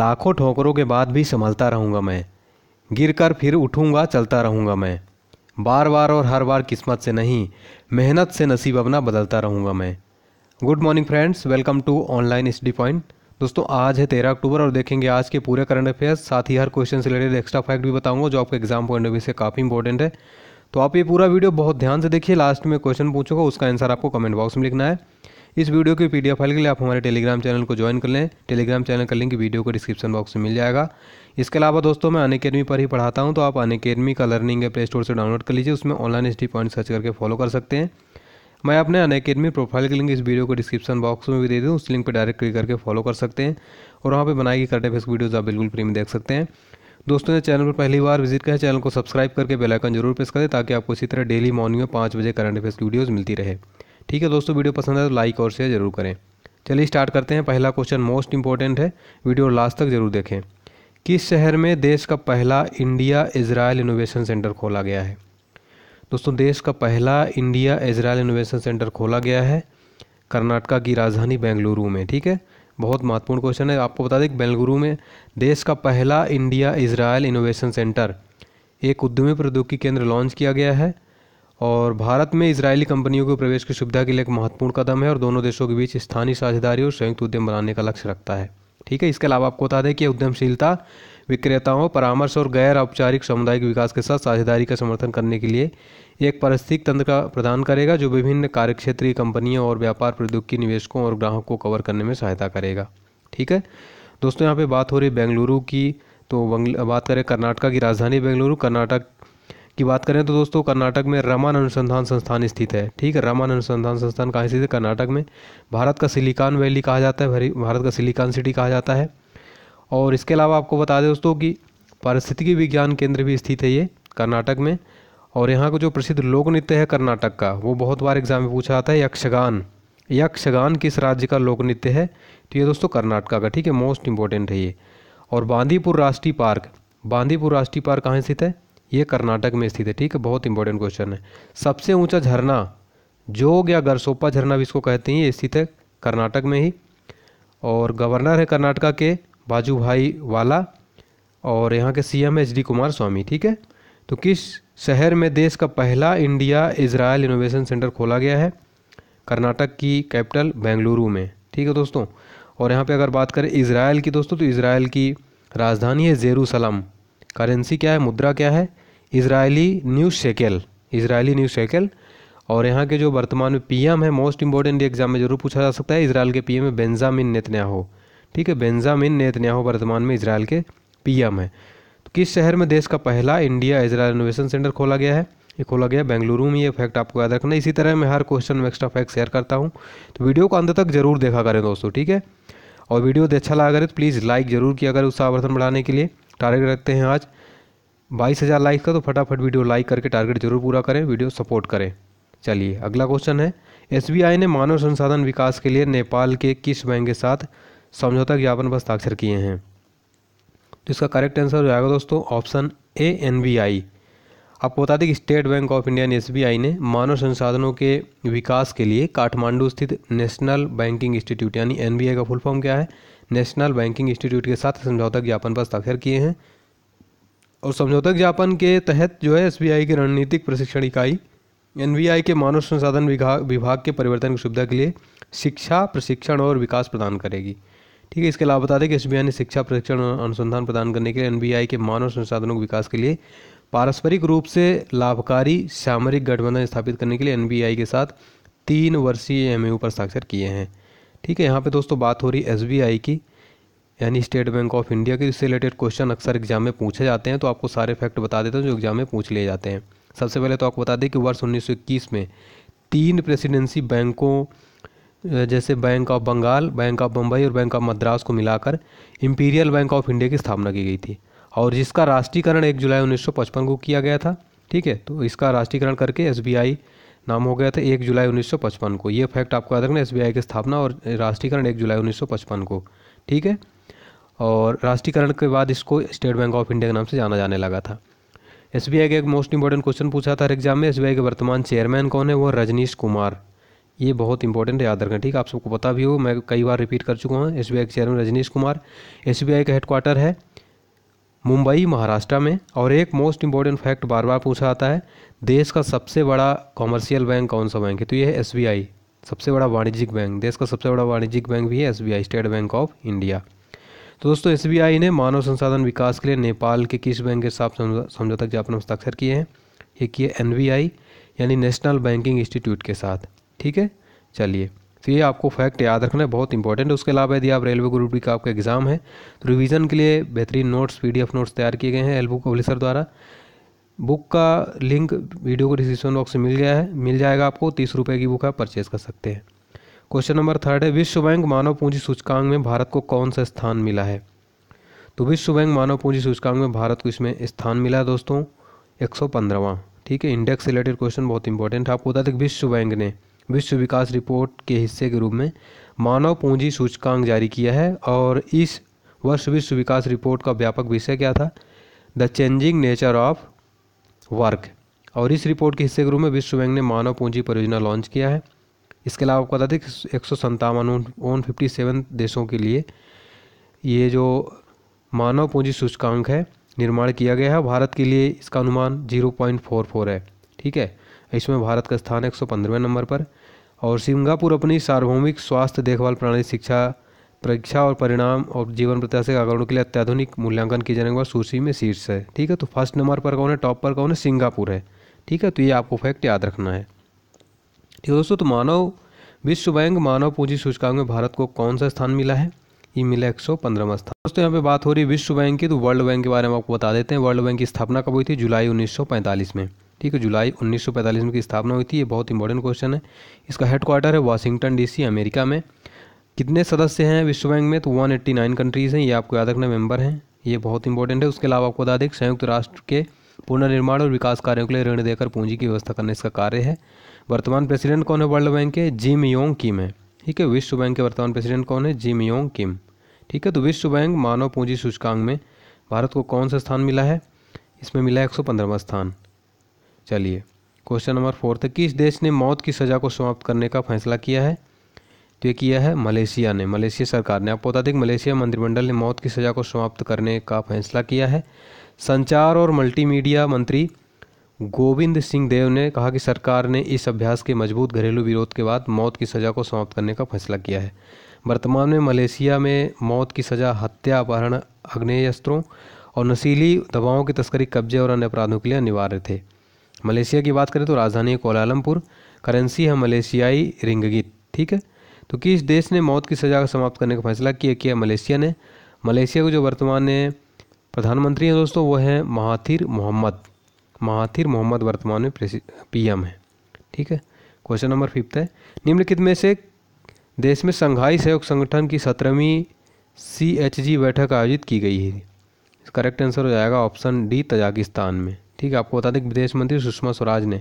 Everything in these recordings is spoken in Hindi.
लाखों ठोकरों के बाद भी संभलता रहूँगा मैं गिर कर फिर उठूँगा चलता रहूँगा मैं बार बार और हर बार किस्मत से नहीं मेहनत से नसीब अपना बदलता रहूँगा मैं good morning friends welcome to Online Study Point दोस्तों आज है तेरह अक्टूबर और देखेंगे आज के पूरे करंट अफेयर्स साथ ही हर क्वेश्चन से रिलेटेड एक्स्ट्रा फैक्ट भी बताऊंगा जो आपके एग्जाम पॉइंट ऑफ व्यू से काफ़ी इंपॉर्टेंट है तो आप ये पूरा वीडियो बहुत ध्यान से देखिए लास्ट में क्वेश्चन पूछूंगा उसका आंसर आपको कमेंट बॉक्स में लिखना है इस वीडियो की पीडीएफ फाइल के लिए आप हमारे टेलीग्राम चैनल को ज्वाइन कर लें टेलीग्राम चैनल का लिंक वीडियो को डिस्क्रिप्शन बॉक्स में मिल जाएगा इसके अलावा दोस्तों मैं अन अकेडमी पर ही पढ़ाता हूँ तो आप अन अकेडमी का लर्निंग प्ले स्टोर से डाउनलोड कर लीजिए उसमें ऑनलाइन एस पॉइंट सर्च करके फॉलो कर सकते हैं मैं अपने अन अकेडमी प्रोफाइल की लिंक इस वीडियो को डिस्क्रिप्शन बॉक्स में भी दे दूँ उस लिंक पर डायरेक्ट क्लिक करके फॉलो कर सकते हैं और वहाँ पर बनाई गई करटे फेस वीडियोज़ आप बिल्कुल फ्री में देख सकते हैं दोस्तों ने चैनल पर पहली बार विजिट करें चैनल को सब्सक्राइब करके बेल आइकन जरूर प्रेस करें ताकि आपको इसी तरह डेली मॉर्निंग में पाँच बजे करंट अफेयर्स की वीडियोज़ मिलती रहे ठीक है दोस्तों वीडियो पसंद है तो लाइक और शेयर जरूर करें चलिए स्टार्ट करते हैं पहला क्वेश्चन मोस्ट इंपॉर्टेंट है वीडियो लास्ट तक जरूर देखें किस शहर में देश का पहला इंडिया इसराइल इनोवेशन सेंटर खोला गया है दोस्तों देश का पहला इंडिया इसराइल इनोवेशन सेंटर खोला गया है कर्नाटका की राजधानी बेंगलुरु में ठीक है बहुत महत्वपूर्ण क्वेश्चन है आपको बता दें बेंगलुरु में देश का पहला इंडिया इसराइल इनोवेशन सेंटर एक उद्यमी प्रौद्योगिकी केंद्र लॉन्च किया गया है और भारत में इसराइली कंपनियों को प्रवेश की सुविधा के लिए एक महत्वपूर्ण कदम है और दोनों देशों के बीच स्थानीय साझेदारी और संयुक्त उद्यम बनाने का लक्ष्य रखता है ठीक है इसके अलावा आपको बता दें कि उद्यमशीलता विक्रेताओं परामर्श और गैर औपचारिक सामुदायिक विकास के साथ साझेदारी का समर्थन करने के लिए एक पारिस्थितिक तंत्र का प्रदान करेगा जो विभिन्न कार्यक्षेत्रीय कंपनियों और व्यापार प्रौद्योगिकी निवेशकों और ग्राहकों को कवर करने में सहायता करेगा ठीक है दोस्तों यहाँ पे बात हो रही बेंगलुरु की तो बात करें कर्नाटका की राजधानी बेंगलुरु कर्नाटक की बात करें तो दोस्तों कर्नाटक में रमन अनुसंधान संस्थान स्थित है ठीक है रमन अनुसंधान संस्थान कहाँ स्थित है कर्नाटक में भारत का सिलिकॉन वैली कहा जाता है भारत का सिलिकॉन सिटी कहा जाता है और इसके अलावा आपको बता दें दोस्तों कि पारिस्थितिकी विज्ञान केंद्र भी स्थित है ये कर्नाटक में और यहाँ का जो प्रसिद्ध लोक नृत्य है कर्नाटक का वो बहुत बार एग्जाम में पूछा जाता है यक्षगान यक्षगान किस राज्य का लोक नृत्य है तो ये दोस्तों कर्नाटका का ठीक है मोस्ट इंपॉर्टेंट है ये और बांदीपुर राष्ट्रीय पार्क बांदीपुर राष्ट्रीय पार्क कहाँ स्थित है ये कर्नाटक में स्थित है ठीक है बहुत इंपॉर्टेंट क्वेश्चन है सबसे ऊंचा झरना जोग या गरसोपा झरना भी इसको कहते हैं ये स्थित है कर्नाटक में ही और गवर्नर है कर्नाटका के बाजू भाई वाला और यहाँ के सीएम है एच डी कुमार स्वामी ठीक है तो किस शहर में देश का पहला इंडिया इसराइल इनोवेशन सेंटर खोला गया है कर्नाटक की कैपिटल बेंगलुरु में ठीक है दोस्तों और यहाँ पे अगर बात करें इसराइल की दोस्तों तो इसराइल की राजधानी है जेरूसलम करेंसी क्या है मुद्रा क्या है Israeli new shekel Israeli new shekel और यहाँ के जो वर्तमान में पीएम है मोस्ट इंपॉर्टेंट एग्जाम में जरूर पूछा जा सकता है इसराइल के पीएम है बेंजामिन नेतन्याहो ठीक है बेंजामिन नेतन्याहो वर्तमान में इसराइल के पीएम है तो किस शहर में देश का पहला इंडिया इसराइल इनोवेशन सेंटर खोला गया है ये खोला गया बेंगलुरु में ये फैक्ट आपको याद रखना इसी तरह मैं हर क्वेश्चन में एक्स्ट्रा फैक्ट शेयर करता हूँ तो वीडियो को अंत तक जरूर देखा करें दोस्तों ठीक है और वीडियो अच्छा लगा करें तो प्लीज़ लाइक जरूर किया करें उत्साहवर्धन बढ़ाने के लिए टारगेट रखते हैं आज बाईस हज़ार लाइक का तो फटाफट वीडियो लाइक करके टारगेट जरूर पूरा करें वीडियो सपोर्ट करें चलिए अगला क्वेश्चन है एस ने मानव संसाधन विकास के लिए नेपाल के किस बैंक के साथ समझौता ज्ञापन पर हस्ताक्षर किए हैं तो इसका करेक्ट आंसर हो जाएगा दोस्तों option A N B I आपको बता दें कि state bank of India S ने मानव संसाधनों के विकास के लिए काठमांडू स्थित नेशनल बैंकिंग इंस्टीट्यूट यानी एन का फुल फॉर्म क्या है नेशनल बैंकिंग इंस्टीट्यूट के साथ समझौता ज्ञापन पर हस्ताक्षर किए हैं और समझौता ज्ञापन के तहत जो है एस की रणनीतिक प्रशिक्षण इकाई एन के मानव संसाधन विभाग के परिवर्तन की सुविधा के लिए शिक्षा प्रशिक्षण और विकास प्रदान करेगी ठीक है इसके अलावा बता दें कि एस ने शिक्षा प्रशिक्षण और अनुसंधान प्रदान करने के लिए एन के मानव संसाधनों के विकास के लिए पारस्परिक रूप से लाभकारी सामरिक गठबंधन स्थापित करने के लिए एन के साथ तीन वर्षीय एम पर हस्ताक्षर किए हैं ठीक है यहाँ पे दोस्तों बात हो रही एस की यानी स्टेट बैंक ऑफ इंडिया के इससे रिलेटेड क्वेश्चन अक्सर एग्जाम में पूछे जाते हैं तो आपको सारे फैक्ट बता देते हैं जो एग्जाम में पूछ लिए जाते हैं सबसे पहले तो आपको बता दें कि वर्ष उन्नीस में तीन प्रेसिडेंसी बैंकों जैसे bank of Bengal bank of Bombay और बैंक ऑफ मद्रास को मिलाकर इम्पीरियल बैंक ऑफ इंडिया की स्थापना की गई थी और जिसका राष्ट्रीयकरण एक जुलाई उन्नीस को किया गया था ठीक है तो इसका राष्ट्रीयकरण करके एस नाम हो गया था एक जुलाई उन्नीस को ये फैक्ट आपको याद रखना एस की स्थापना और राष्ट्रीयकरण एक जुलाई उन्नीस को ठीक है और राष्ट्रीयकरण के बाद इसको स्टेट बैंक ऑफ इंडिया के नाम से जाना जाने लगा था एस का एक मोस्ट इंपॉर्टेंट क्वेश्चन पूछा था हर एग्जाम में एस के वर्तमान चेयरमैन कौन है वो रजनीश कुमार ये बहुत इंपॉर्टेंट याद रखें ठीक आप सबको पता भी हो मैं कई बार रिपीट कर चुका हूँ एस के चेयरमैन रजनीश कुमार एस का हेडक्वार्टर है मुंबई महाराष्ट्र में और एक मोस्ट इंपॉर्टेंट फैक्ट बार बार पूछा जाता है देश का सबसे बड़ा कॉमर्शियल बैंक कौन सा बैंक है तो ये है एस सबसे बड़ा वाणिज्यिक बैंक देश का सबसे बड़ा वाणिज्यिक बैंक भी है S state bank of India तो दोस्तों एस ने मानव संसाधन विकास के लिए नेपाल के किस बैंक के साथ समझौता ज्ञापन हस्ताक्षर किए हैं ये किए एन यानी नेशनल बैंकिंग इंस्टीट्यूट के साथ ठीक है चलिए तो ये आपको फैक्ट याद रखना है बहुत इंपॉर्टेंट है उसके अलावा यदि आप रेलवे ग्रुप डी का आपका एग्जाम है तो रिवीजन के लिए बेहतरीन नोट्स पीडीएफ नोट्स तैयार किए गए हैं एल बुक पब्लिशर द्वारा बुक का लिंक वीडियो को डिस्क्रिप्शन बॉक्स में मिल गया है मिल जाएगा आपको तीस रुपये की बुक आप परचेज़ कर सकते हैं क्वेश्चन नंबर थर्ड है विश्व बैंक मानव पूंजी सूचकांक में भारत को कौन सा स्थान मिला है तो विश्व बैंक मानव पूंजी सूचकांक में भारत को इसमें स्थान मिला है दोस्तों एक सौ ठीक है इंडेक्स रिलेटेड क्वेश्चन बहुत इंपॉर्टेंट आपको बता दें विश्व बैंक ने विश्व विकास रिपोर्ट के हिस्से के रूप में मानव पूंजी सूचकांक जारी किया है और इस वर्ष विश्व विकास रिपोर्ट का व्यापक विषय क्या था the changing nature of work और इस रिपोर्ट के हिस्से के रूप में विश्व बैंक ने मानव पूंजी परियोजना लॉन्च किया है इसके अलावा आपको बता दें कि एक सौ संतावन वन फिफ्टी सेवन देशों के लिए ये जो मानव पूंजी सूचकांक है निर्माण किया गया है भारत के लिए इसका अनुमान जीरो पॉइंट फोर फोर है ठीक है इसमें भारत का स्थान एक सौ पंद्रहवें नंबर पर और सिंगापुर अपनी सार्वभौमिक स्वास्थ्य देखभाल प्रणाली शिक्षा परीक्षा और परिणाम और जीवन प्रत्याशी के आंकड़ों के लिए अत्याधुनिक मूल्यांकन किए जाने के बाद सूची में शीर्ष है ठीक है तो फर्स्ट नंबर पर कौन है टॉप पर कौन है सिंगापुर है ठीक है तो ये आपको फैक्ट याद रखना है ठीक है दोस्तों तो मानव विश्व बैंक मानव पूंजी सूचकांक में भारत को कौन सा स्थान मिला है ये मिला एक सौ पंद्रहवा स्थान दोस्तों यहाँ पे बात हो रही है विश्व बैंक की तो वर्ल्ड बैंक के बारे में आपको बता देते हैं वर्ल्ड बैंक की स्थापना कब हुई थी जुलाई उन्नीस में ठीक है जुलाई उन्नीस में की स्थापना हुई थी ये बहुत इंपॉर्टेंट क्वेश्चन है इसका हेडक्वार्टर है वाशिंगटन डीसी अमेरिका में कितने सदस्य हैं विश्व बैंक में तो 189 कंट्रीज़ हैं ये आपको याद रखना मेंबर हैं ये बहुत इंपॉर्टेंट है उसके अलावा आपको बता दें संयुक्त राष्ट्र के पुनर्निर्माण और विकास कार्यों के लिए ऋण देकर पूंजी की व्यवस्था करने इसका कार्य है वर्तमान प्रेसिडेंट कौन है वर्ल्ड बैंक के जिम योंग किम है ठीक है विश्व बैंक के वर्तमान प्रेसिडेंट कौन है जिम योंग किम ठीक है तो विश्व बैंक मानव पूंजी सूचकांक में भारत को कौन सा स्थान मिला है इसमें मिला है एक स्थान चलिए क्वेश्चन नंबर फोर्थ किस देश ने मौत की सज़ा को समाप्त करने का फैसला किया है तो ये किया है मलेशिया ने मलेशिया सरकार ने आपको बता दें मलेशिया मंत्रिमंडल ने मौत की सज़ा को समाप्त करने का फैसला किया है संचार और मल्टीमीडिया मंत्री गोविंद सिंह देव ने कहा कि सरकार ने इस अभ्यास के मजबूत घरेलू विरोध के बाद मौत की सज़ा को समाप्त करने का फैसला किया है वर्तमान में मलेशिया में मौत की सज़ा हत्या अपहरण अग्नेयस्त्रों और नशीली दवाओं की तस्करी कब्जे और अन्य अपराधों के लिए अनिवार्य थे मलेशिया की बात करें तो राजधानी कोलालमपुर करेंसी है मलेशियाई रिंगगी ठीक है तो किस देश ने मौत की सज़ा समाप्त करने का फैसला किया किया मलेशिया ने मलेशिया को जो वर्तमान में प्रधानमंत्री हैं दोस्तों वो हैं महाथिर मोहम्मद महाथिर मोहम्मद वर्तमान में पीएम है ठीक है क्वेश्चन नंबर फिफ्थ है निम्नलिखित में से देश में संघाई सहयोग संगठन की सत्रहवीं सी एच जी बैठक आयोजित की गई है करेक्ट आंसर हो जाएगा ऑप्शन डी तजाकिस्तान में ठीक है आपको बता दें विदेश मंत्री सुषमा स्वराज ने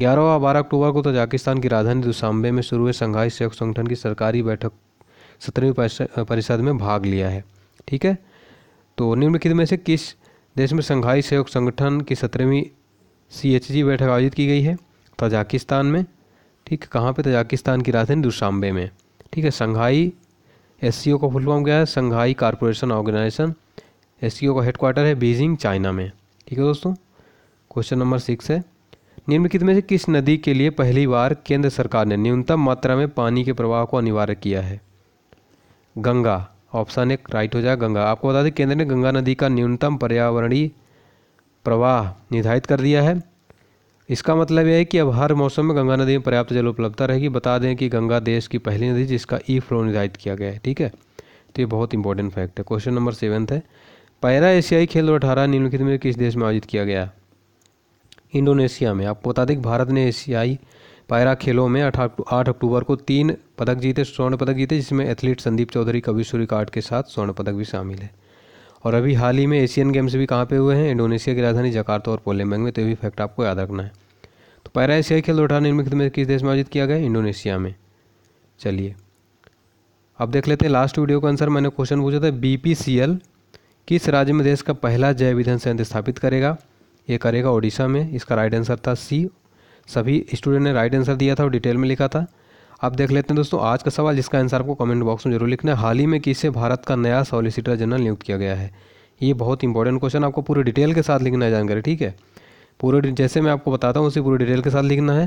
ग्यारह और बारह अक्टूबर को तजाकिस्तान की राजधानी दुशांबे में शुरू हुए संघाई सहयोग संगठन की सरकारी बैठक सत्रहवीं परिषद में भाग लिया है ठीक है तो निम्नलिखित में से किस देश में संघाई सहयोग संगठन की सत्रहवीं सी एच जी बैठक आयोजित की गई है तजाकिस्तान में ठीक है कहाँ पर तजाकिस्तान की राजधानी दुशांबे में ठीक है संघाई एस सी ओ का फुल फॉर्म क्या है Shanghai corporation organisation S C O का हेडक्वार्टर है बीजिंग चाइना में ठीक है दोस्तों क्वेश्चन नंबर सिक्स है निम्नलिखित में से किस नदी के लिए पहली बार केंद्र सरकार ने न्यूनतम मात्रा में पानी के प्रवाह को अनिवार्य किया है गंगा ऑप्शन एक राइट हो जाएगा गंगा आपको बता दें केंद्र ने गंगा नदी का न्यूनतम पर्यावरणीय प्रवाह निर्धारित कर दिया है इसका मतलब यह है कि अब हर मौसम में गंगा नदी में पर्याप्त जल उपलब्धता रहेगी बता दें कि गंगा देश की पहली नदी जिसका ई e फ्लो निर्धारित किया गया है ठीक है तो ये बहुत इंपॉर्टेंट फैक्ट है क्वेश्चन नंबर सेवन्थ है पैरा एशियाई खेल दो अठारह निम्नलिखित में किस देश में आयोजित किया गया इंडोनेशिया में आपको बता दें कि भारत ने एशियाई पायरा खेलों में आठ आठ अक्टूबर को तीन पदक जीते स्वर्ण पदक जीते जिसमें एथलीट संदीप चौधरी का विश्व रिकॉर्ड के साथ स्वर्ण पदक भी शामिल है और अभी हाल ही में एशियन गेम्स भी कहाँ पे हुए हैं इंडोनेशिया की राजधानी जकार्ता और पोलेमेंग में तो ये भी फैक्ट आपको याद रखना है तो पैरा एशियाई खेल दो निर्मित में किस देश में आयोजित किया गया इंडोनेशिया में चलिए अब देख लेते हैं लास्ट वीडियो का आंसर मैंने क्वेश्चन पूछा था बी किस राज्य में देश का पहला जैव ईंधन संयंत्र स्थापित करेगा ये करेगा ओडिशा में इसका राइट आंसर था सी सभी स्टूडेंट ने राइट आंसर दिया था और डिटेल में लिखा था अब देख लेते हैं दोस्तों आज का सवाल जिसका आंसर आपको कमेंट बॉक्स में जरूर लिखना है हाल ही में किसे भारत का नया सॉलिसिटर जनरल नियुक्त किया गया है ये बहुत इंपॉर्टेंट क्वेश्चन आपको पूरे डिटेल के साथ लिखना है जानकारी ठीक है पूरे जैसे मैं आपको बताता हूँ उसी पूरी डिटेल के साथ लिखना है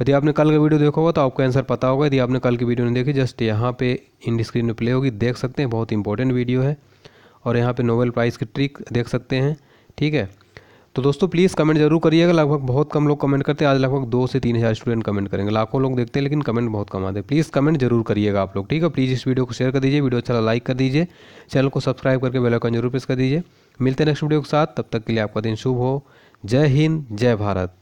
यदि आपने कल का वीडियो देखा होगा तो आपको आंसर पता होगा यदि आपने कल की वीडियो नहीं देखी जस्ट यहाँ पे इन स्क्रीन में प्ले होगी देख सकते हैं बहुत इंपॉर्टेंट वीडियो है और यहाँ पे नोबेल प्राइज़ की ट्रिक देख सकते हैं ठीक है तो दोस्तों प्लीज़ कमेंट जरूर करिएगा लगभग बहुत कम लोग कमेंट करते हैं आज लगभग दो से तीन हज़ार स्टूडेंट कमेंट करेंगे लाखों लोग देखते हैं लेकिन कमेंट बहुत कम आते हैं प्लीज़ कमेंट जरूर करिएगा आप लोग ठीक है प्लीज़ इस वीडियो को शेयर कर दीजिए वीडियो अच्छा लाइक कर दीजिए चैनल को सब्सक्राइब करके बेलाइकन जरूर प्रेस कर दीजिए मिलते हैं नेक्स्ट वीडियो के साथ तब तक के लिए आपका दिन शुभ हो जय हिंद जय भारत